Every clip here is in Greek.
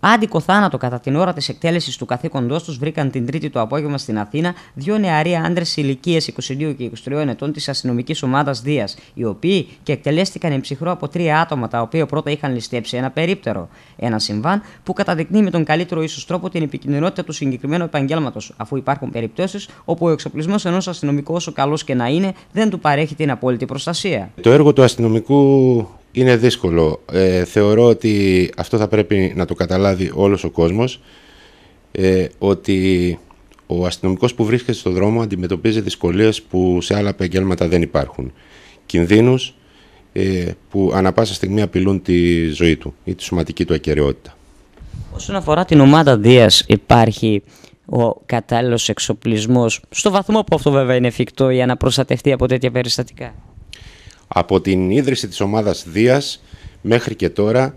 Άντικο θάνατο κατά την ώρα της εκτέλεσης του καθήκοντός τους βρήκαν την Τρίτη το απόγευμα στην Αθήνα δύο νεαροί άντρες ηλικίε 22 και 23 ετών της αστυνομικής ομάδας Δίας, οι οποίοι και εκτελέστηκαν εν ψυχρό από τρία άτομα τα οποία πρώτα είχαν ληστέψει ένα περίπτερο. Ένα συμβάν που καταδεικνύει με τον καλύτερο ίσως τρόπο την επικοινωνότητα του συγκεκριμένου επαγγέλματος, αφού υπάρχουν περιπτώσεις όπου ο εξοπλισμός ενός αστυνομικού, όσο καλός και να είναι, δεν του παρέχει την απόλυτη προστασία. Το έργο του αστυνομικού είναι δύσκολο. Ε, θεωρώ ότι αυτό θα πρέπει να το καταλάβει όλος ο κόσμος, ε, ότι ο αστυνομικός που βρίσκεται στον δρόμο αντιμετωπίζει δυσκολίες που σε άλλα επαγγέλματα δεν υπάρχουν. Κινδύνους ε, που ανα πάσα στιγμή απειλούν τη ζωή του ή τη σωματική του ακαιρεότητα. Όσον αφορά την ομάδα Δίας υπάρχει ο κατάλληλος εξοπλισμός, στο βαθμό που αυτό βέβαια είναι εφικτό για να προστατευτεί από τέτοια περιστατικά. Από την ίδρυση της ομάδας Δίας μέχρι και τώρα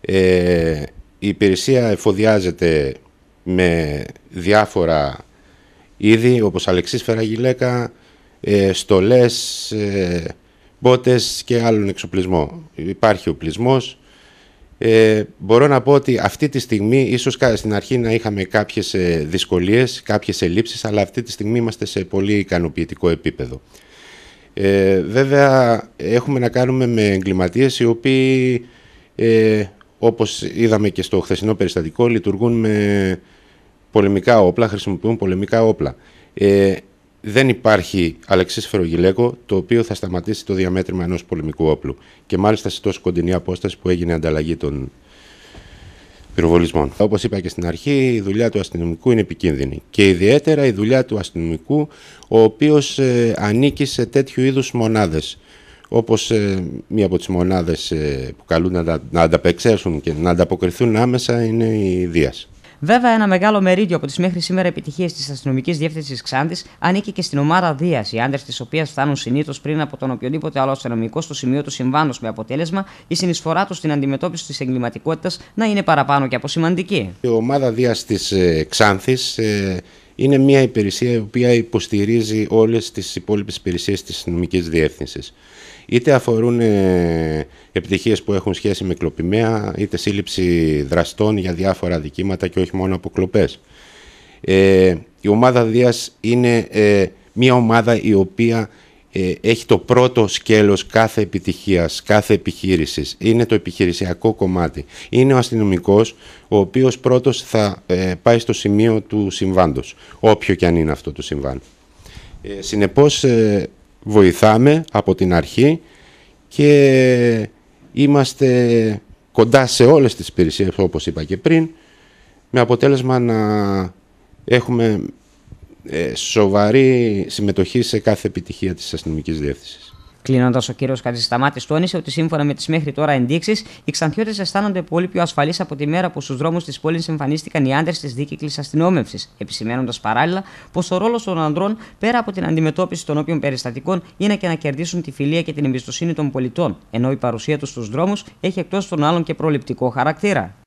ε, η υπηρεσία εφοδιάζεται με διάφορα είδη όπως αλεξής γυλαίκα, ε, στολές, ε, μπότες και άλλον εξοπλισμό. Υπάρχει οπλισμός. Ε, μπορώ να πω ότι αυτή τη στιγμή, ίσως στην αρχή να είχαμε κάποιες ε, δυσκολίες, κάποιες ελλείψεις, αλλά αυτή τη στιγμή είμαστε σε πολύ ικανοποιητικό επίπεδο. Ε, βέβαια έχουμε να κάνουμε με εγκληματίες οι οποίοι ε, όπως είδαμε και στο χθεσινό περιστατικό λειτουργούν με πολεμικά όπλα, χρησιμοποιούν πολεμικά όπλα. Ε, δεν υπάρχει αλεξής φερογυλέκο το οποίο θα σταματήσει το διαμέτρημα ενός πολεμικού όπλου και μάλιστα σε τόσο κοντινή απόσταση που έγινε ανταλλαγή των πυροβολισμών. Όπως είπα και στην αρχή, η δουλειά του αστυνομικού είναι επικίνδυνη. Και ιδιαίτερα η δουλειά του αστυνομικού, ο οποίος ε, ανήκει σε τέτοιου είδους μονάδες. Όπως ε, μία από τις μονάδες ε, που καλούν να, να ανταπεξέλθουν και να ανταποκριθούν άμεσα είναι η Δίας. Βέβαια, ένα μεγάλο μερίδιο από τις μέχρι σήμερα επιτυχίες της αστυνομικής διεύθυνσης Ξάντη ανήκει και στην ομάδα Δίας, οι άντρες της οποίας φτάνουν συνήθως πριν από τον οποιοδήποτε άλλο αστυνομικό στο σημείο του συμβάντο, με αποτέλεσμα η συνεισφορά τους στην αντιμετώπιση της εγκληματικότητας να είναι παραπάνω και από Η ομάδα Δίας της ε, Ξάνθης ε, είναι μια υπηρεσία η οποία υποστηρίζει όλες τις υπόλοιπες υπηρεσίες της νομικής διεύθυνσης. Είτε αφορούν ε, επιτυχίες που έχουν σχέση με κλοπημαία, είτε σύλληψη δραστών για διάφορα δικήματα και όχι μόνο από κλοπές. Ε, η ομάδα Δίας είναι ε, μια ομάδα η οποία ε, έχει το πρώτο σκέλος κάθε επιτυχίας, κάθε επιχείρησης. Είναι το επιχειρησιακό κομμάτι. Είναι ο αστυνομικός ο οποίος πρώτος θα ε, πάει στο σημείο του συμβάντος, όποιο και αν είναι αυτό το συμβάν. Ε, συνεπώς βοηθάμε από την αρχή και είμαστε κοντά σε όλες τις υπηρεσίες όπως είπα και πριν με αποτέλεσμα να έχουμε ε, σοβαρή συμμετοχή σε κάθε επιτυχία της αστυνομικής διεύθυνσης. Κλείνοντας, ο κύριος Κατζησταμάτης τόνισε ότι σύμφωνα με τις μέχρι τώρα ενδείξεις, οι Ξανθιώτες αισθάνονται πολύ πιο ασφαλείς από τη μέρα που στους δρόμους της πόλης εμφανίστηκαν οι άντρες της δίκυκλη αστυνόμευσης, επισημένοντας παράλληλα πως ο ρόλος των ανδρών πέρα από την αντιμετώπιση των όποιων περιστατικών είναι και να κερδίσουν τη φιλία και την εμπιστοσύνη των πολιτών, ενώ η παρουσία τους στους δρόμους έχει εκτός των άλλων και προληπτικό χαρακτήρα.